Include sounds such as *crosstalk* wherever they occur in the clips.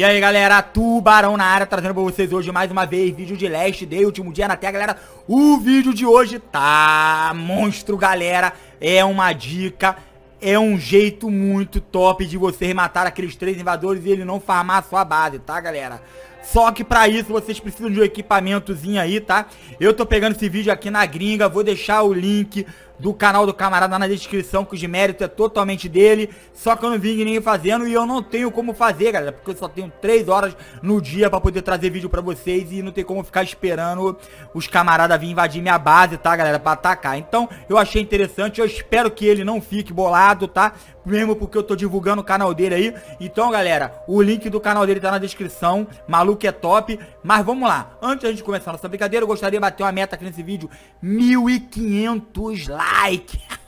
E aí galera, Tubarão na área, trazendo pra vocês hoje mais uma vez vídeo de Last Day, último dia na Terra, galera O vídeo de hoje tá monstro, galera, é uma dica, é um jeito muito top de vocês matar aqueles três invadores e ele não farmar a sua base, tá galera? Só que pra isso vocês precisam de um equipamentozinho aí, tá? Eu tô pegando esse vídeo aqui na gringa, vou deixar o link do canal do camarada na descrição, que o de mérito é totalmente dele, só que eu não vi ninguém fazendo e eu não tenho como fazer, galera, porque eu só tenho 3 horas no dia pra poder trazer vídeo pra vocês e não tem como ficar esperando os camaradas vir invadir minha base, tá, galera, pra atacar. Então, eu achei interessante, eu espero que ele não fique bolado, tá? mesmo porque eu tô divulgando o canal dele aí. Então, galera, o link do canal dele tá na descrição. Maluco é top. Mas vamos lá. Antes gente começar nossa brincadeira, eu gostaria de bater uma meta aqui nesse vídeo. 1.500 likes. *laughs*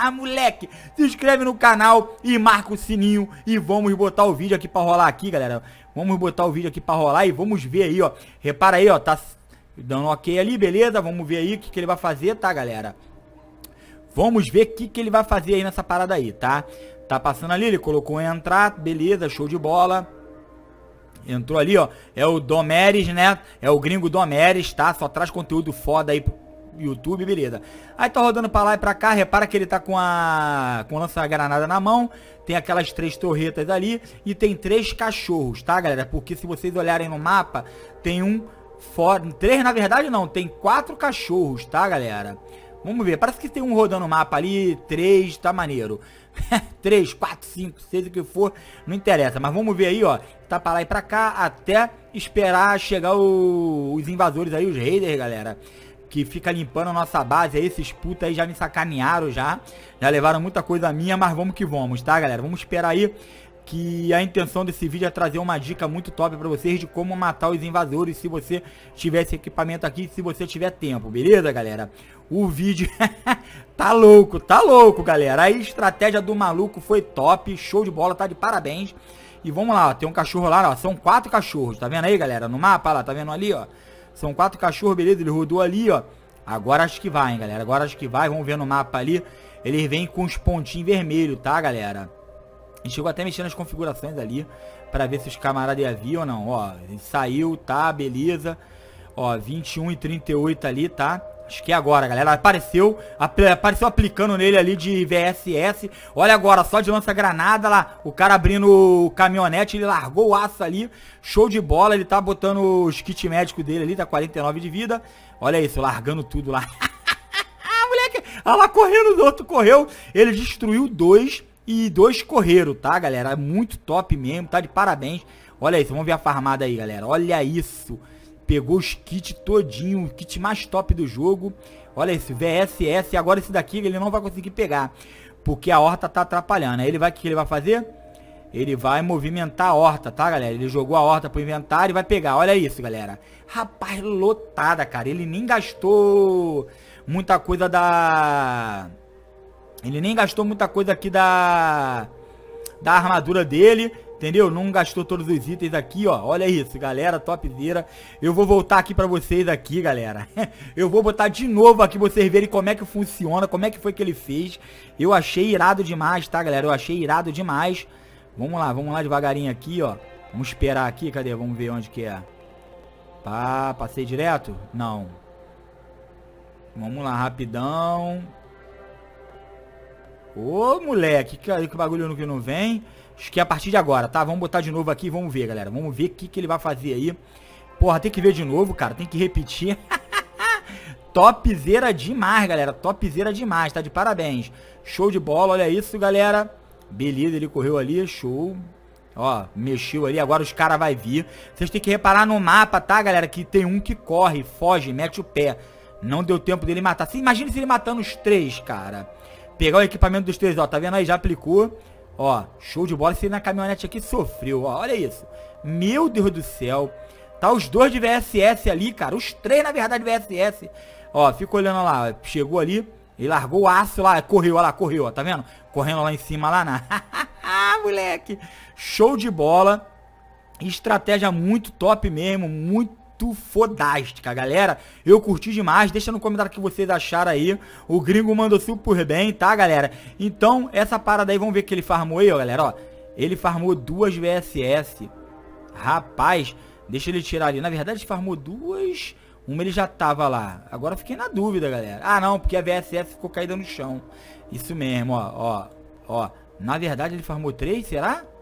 Ah, moleque, se inscreve no canal e marca o sininho e vamos botar o vídeo aqui pra rolar aqui, galera. Vamos botar o vídeo aqui pra rolar e vamos ver aí, ó. Repara aí, ó, tá dando ok ali, beleza? Vamos ver aí o que, que ele vai fazer, tá, galera? Vamos ver o que, que ele vai fazer aí nessa parada aí, tá? Tá passando ali, ele colocou entrar, beleza, show de bola. Entrou ali, ó, é o Domeres, né? É o gringo Domeres, tá? Só traz conteúdo foda aí pro YouTube, beleza. Aí tá rodando pra lá e pra cá, repara que ele tá com a com lança-granada na mão, tem aquelas três torretas ali e tem três cachorros, tá, galera? Porque se vocês olharem no mapa, tem um fora, três na verdade não, tem quatro cachorros, tá, galera? Vamos ver, parece que tem um rodando o mapa ali, três, tá maneiro. *laughs* três, quatro, cinco, seis, o que for, não interessa. Mas vamos ver aí, ó, tá pra lá e pra cá, até esperar chegar o, os invasores aí, os raiders, galera. Que fica limpando a nossa base aí, esses putos aí já me sacanearam já. Já levaram muita coisa minha, mas vamos que vamos, tá, galera? Vamos esperar aí que a intenção desse vídeo é trazer uma dica muito top para vocês de como matar os invasores se você tiver esse equipamento aqui, se você tiver tempo, beleza, galera? O vídeo *laughs* tá louco, tá louco, galera. A estratégia do maluco foi top, show de bola, tá de parabéns. E vamos lá, ó, tem um cachorro lá, ó, são quatro cachorros, tá vendo aí, galera? No mapa lá, tá vendo ali, ó? São quatro cachorros, beleza, ele rodou ali, ó. Agora acho que vai, hein, galera, agora acho que vai, vamos ver no mapa ali. Ele vem com os pontinhos vermelhos, tá, galera? gente chegou até mexendo nas configurações ali para ver se os camaradas iam vir ou não. Ó, saiu, tá, beleza. Ó, 21 e 38 ali, tá? Acho que é agora, galera. Apareceu, ap apareceu aplicando nele ali de VSS. Olha agora, só de lança-granada lá. O cara abrindo o caminhonete, ele largou o aço ali. Show de bola, ele tá botando os kit médico dele ali, tá 49 de vida. Olha isso, largando tudo lá. *laughs* Ah, moleque, olha lá correndo, o outro correu. Ele destruiu dois e dois correram, tá, galera? Muito top mesmo, tá de parabéns. Olha isso, vamos ver a farmada aí, galera. Olha isso. Pegou os kits todinho, o kit mais top do jogo. Olha esse VSS. Agora esse daqui ele não vai conseguir pegar, porque a horta tá atrapalhando. Aí ele vai, o que ele vai fazer? Ele vai movimentar a horta, tá, galera? Ele jogou a horta pro inventário e vai pegar. Olha isso, galera. Rapaz, lotada, cara. Ele nem gastou muita coisa da ele nem gastou muita coisa aqui da, da armadura dele. Entendeu? Não gastou todos os itens aqui, ó. Olha isso, galera, topzera. Eu vou voltar aqui pra vocês aqui, galera. *laughs* eu vou botar de novo aqui pra vocês verem como é que funciona, como é que foi que ele fez. Eu achei irado demais, tá, galera? Eu achei irado demais. Vamos lá, vamos lá devagarinho aqui, ó. Vamos esperar aqui, cadê? Vamos ver onde que é. Pá, passei direto? Não. Vamos lá, rapidão. Ô, moleque, que, que bagulho que não vem. Acho que é a partir de agora, tá? Vamos botar de novo aqui e vamos ver, galera. Vamos ver o que, que ele vai fazer aí. Porra, tem que ver de novo, cara. Tem que repetir. *laughs* Topzera demais, galera. Topzera demais, tá? De parabéns. Show de bola, olha isso, galera. Beleza, ele correu ali, show. Ó, mexeu ali, agora os caras vai vir. Vocês têm que reparar no mapa, tá, galera? Que tem um que corre, foge, mete o pé. Não deu tempo dele matar. imagina se ele matando os três, cara. Pegar o equipamento dos três, ó. Tá vendo aí? Já aplicou. Ó, show de bola. Esse na caminhonete aqui sofreu, ó. Olha isso. Meu Deus do céu. Tá os dois de VSS ali, cara. Os três, na verdade, de VSS. Ó, fica olhando lá. Chegou ali. e largou o aço lá. Correu, ó lá. Correu, ó. Tá vendo? Correndo lá em cima, lá na... *laughs* moleque. Show de bola. Estratégia muito top mesmo. Muito muito fodástica, galera. Eu curti demais. Deixa no comentário o que vocês acharam aí. O gringo mandou super bem, tá, galera? Então, essa parada aí, vamos ver o que ele farmou aí, ó, galera, ó. Ele farmou duas VSS. Rapaz, deixa ele tirar ali. Na verdade, ele farmou duas... Uma ele já tava lá. Agora fiquei na dúvida, galera. Ah, não, porque a VSS ficou caída no chão. Isso mesmo, ó, ó, ó. Na verdade, ele farmou três, será? Será?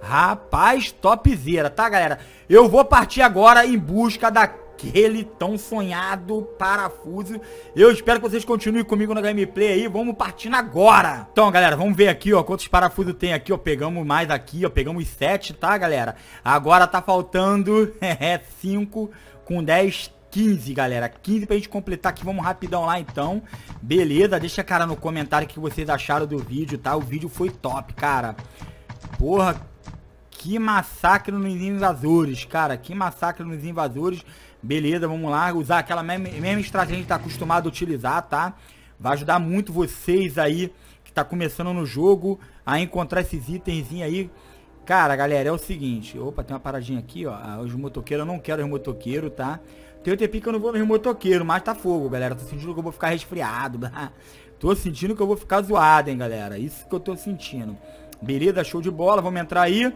Rapaz, topzera, tá, galera? Eu vou partir agora em busca daquele tão sonhado parafuso. Eu espero que vocês continuem comigo na gameplay aí. Vamos partindo agora. Então, galera, vamos ver aqui, ó, quantos parafusos tem aqui, ó. Pegamos mais aqui, ó. Pegamos sete, tá, galera? Agora tá faltando *laughs* é, cinco com dez 15, galera. 15 pra gente completar aqui. Vamos rapidão lá, então. Beleza, deixa, cara, no comentário o que vocês acharam do vídeo, tá? O vídeo foi top, cara. Porra, que massacre nos invasores, cara. Que massacre nos invasores. Beleza, vamos lá. Usar aquela mesma, mesma estratégia que a gente tá acostumado a utilizar, tá? Vai ajudar muito vocês aí que tá começando no jogo a encontrar esses itenzinhos aí. Cara, galera, é o seguinte. Opa, tem uma paradinha aqui, ó. Ah, os motoqueiros, eu não quero os motoqueiros, tá? Tem o tempinho que eu não vou nos motoqueiros, mas tá fogo, galera. Tô sentindo que eu vou ficar resfriado. *laughs* Tá? tô sentindo que eu vou ficar zoado, hein, galera. Isso que eu tô sentindo. Beleza, show de bola. Vamos entrar aí.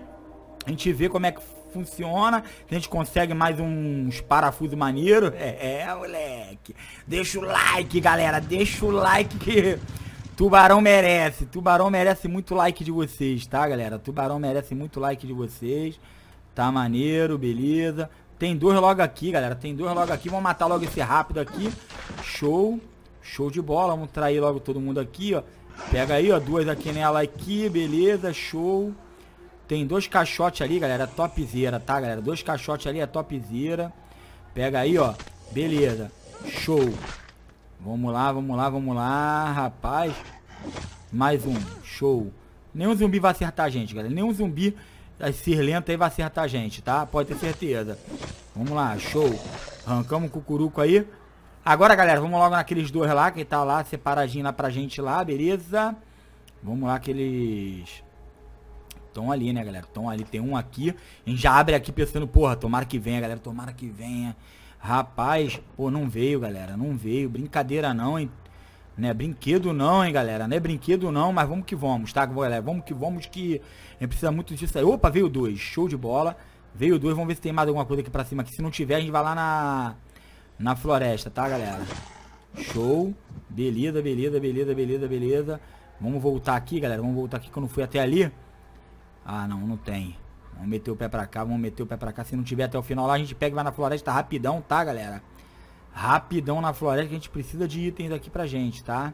A gente vê como é que funciona, a gente consegue mais uns parafusos maneiro. É, é, moleque. Deixa o like, galera. Deixa o like que Tubarão merece. Tubarão merece muito like de vocês, tá, galera? Tubarão merece muito like de vocês. Tá maneiro, beleza. Tem dois logo aqui, galera. Tem dois logo aqui. Vamos matar logo esse rápido aqui. Show. Show de bola. Vamos trair logo todo mundo aqui, ó. Pega aí, ó. Duas aqui nela aqui, beleza. Show. Tem dois caixotes ali, galera, topzera, tá, galera? Dois caixotes ali é topzera. Pega aí, ó. Beleza. Show. Vamos lá, vamos lá, vamos lá, rapaz. Mais um. Show. Nenhum zumbi vai acertar a gente, galera. Nenhum zumbi ser lento aí vai acertar a gente, tá? Pode ter certeza. Vamos lá, show. Arrancamos o cucuruco aí. Agora, galera, vamos logo naqueles dois lá, que tá lá separadinho lá pra gente lá, beleza? Vamos lá, aqueles... Estão ali, né, galera? Estão ali. Tem um aqui. A gente já abre aqui pensando, porra, tomara que venha, galera. Tomara que venha. Rapaz, pô, não veio, galera. Não veio. Brincadeira não, hein? Né? Brinquedo não, hein, galera. Não é brinquedo não, mas vamos que vamos, tá, galera? Vamos que vamos que a gente precisa muito disso aí. Opa, veio dois. Show de bola. Veio dois. Vamos ver se tem mais alguma coisa aqui pra cima. Se não tiver, a gente vai lá na... Na floresta, tá, galera? Show. Beleza, beleza, beleza, beleza, beleza. Vamos voltar aqui, galera. Vamos voltar aqui que eu não fui até ali. Ah, não, não tem. Vamos meter o pé pra cá, vamos meter o pé pra cá. Se não tiver até o final lá, a gente pega e vai na floresta rapidão, tá, galera? Rapidão na floresta, que a gente precisa de itens aqui pra gente, tá?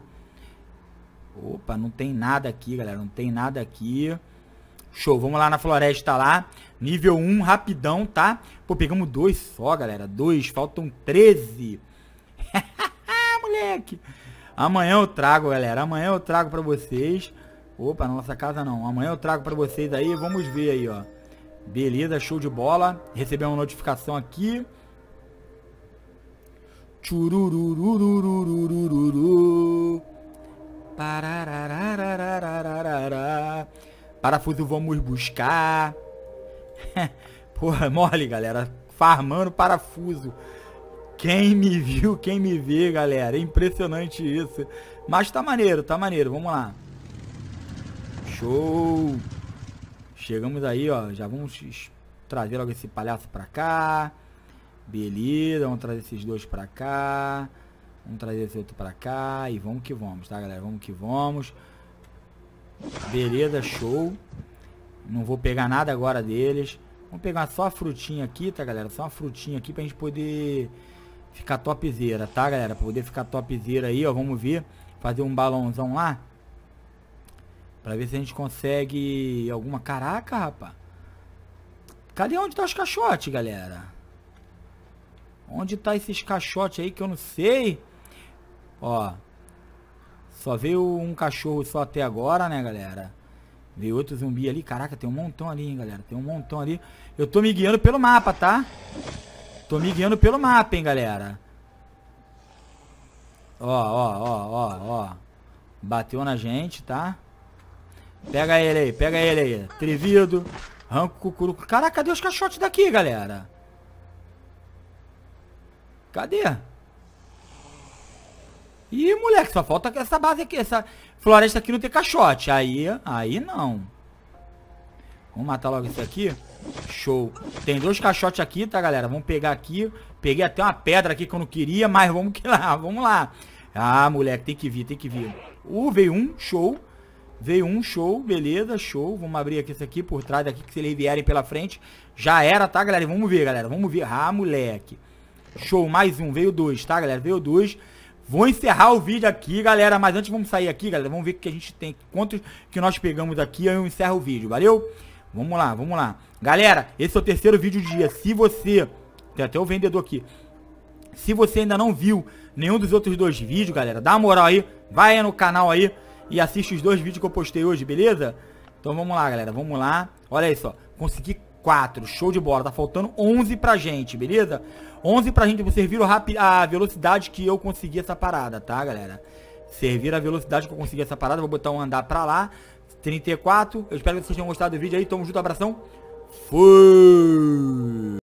Opa, não tem nada aqui, galera. Não tem nada aqui. Show, vamos lá na floresta lá. Nível 1, rapidão, tá? Pô, pegamos dois só, galera. Dois, faltam 13. *laughs* Moleque. Amanhã eu trago, galera. Amanhã eu trago pra vocês. Opa, na nossa casa não. Amanhã eu trago pra vocês aí, vamos ver aí, ó. Beleza, show de bola. Recebemos uma notificação aqui. Parafuso vamos buscar. Porra, mole, galera. Farmando parafuso. Quem me viu, quem me vê, galera. É impressionante isso. Mas tá maneiro, tá maneiro. Vamos lá. Show! Chegamos aí, ó. Já vamos trazer logo esse palhaço pra cá. Beleza, vamos trazer esses dois pra cá. Vamos trazer esse outro pra cá. E vamos que vamos, tá, galera? Vamos que vamos. Beleza, show. Não vou pegar nada agora deles. Vamos pegar só a frutinha aqui, tá, galera? Só uma frutinha aqui pra gente poder ficar topzera, tá, galera? Pra poder ficar topzera aí, ó. Vamos ver. Fazer um balãozão lá. Pra ver se a gente consegue alguma... Caraca, rapaz. Cadê onde tá os caixotes, galera? Onde tá esses caixotes aí que eu não sei? Ó. Só veio um cachorro só até agora, né, galera? Veio outro zumbi ali. Caraca, tem um montão ali, hein, galera? Tem um montão ali. Eu tô me guiando pelo mapa, tá? Tô me guiando pelo mapa, hein, galera? Ó, ó, ó, ó, ó. Bateu na gente, tá? Pega ele aí, pega ele aí. Atrevido. Arranca o cucuruco. Caraca, cadê os caixotes daqui, galera? Cadê? Ih, moleque, só falta essa base aqui, essa floresta aqui não tem caixote. Aí, aí não. Vamos matar logo isso aqui. Show. Tem dois caixotes aqui, tá, galera? Vamos pegar aqui. Peguei até uma pedra aqui que eu não queria, mas vamos que lá, vamos lá. Ah, moleque, tem que vir, tem que vir. Uh, veio um, show. Veio um show, beleza, show. Vamos abrir aqui esse aqui por trás daqui, que se eles vierem pela frente. Já era, tá, galera? Vamos ver, galera. Vamos ver. Ah, moleque. Show, mais um. Veio dois, tá, galera? Veio dois. Vou encerrar o vídeo aqui, galera. Mas antes vamos sair aqui, galera. Vamos ver o que a gente tem. Quantos que nós pegamos aqui. Eu encerro o vídeo, valeu? Vamos lá, vamos lá. Galera, esse é o terceiro vídeo do dia. Se você... Tem até o vendedor aqui. Se você ainda não viu nenhum dos outros dois vídeos, galera, dá uma moral aí. Vai aí no canal aí e assiste os dois vídeos que eu postei hoje, beleza? Então vamos lá, galera, vamos lá. Olha isso, Consegui 4, show de bola. Tá faltando 11 pra gente, beleza? 11 pra gente, vocês viram a velocidade que eu consegui essa parada, tá, galera? Servir a velocidade que eu consegui essa parada. Vou botar um andar pra lá. 34. Eu espero que vocês tenham gostado do vídeo aí. Tamo junto, abração. Fui!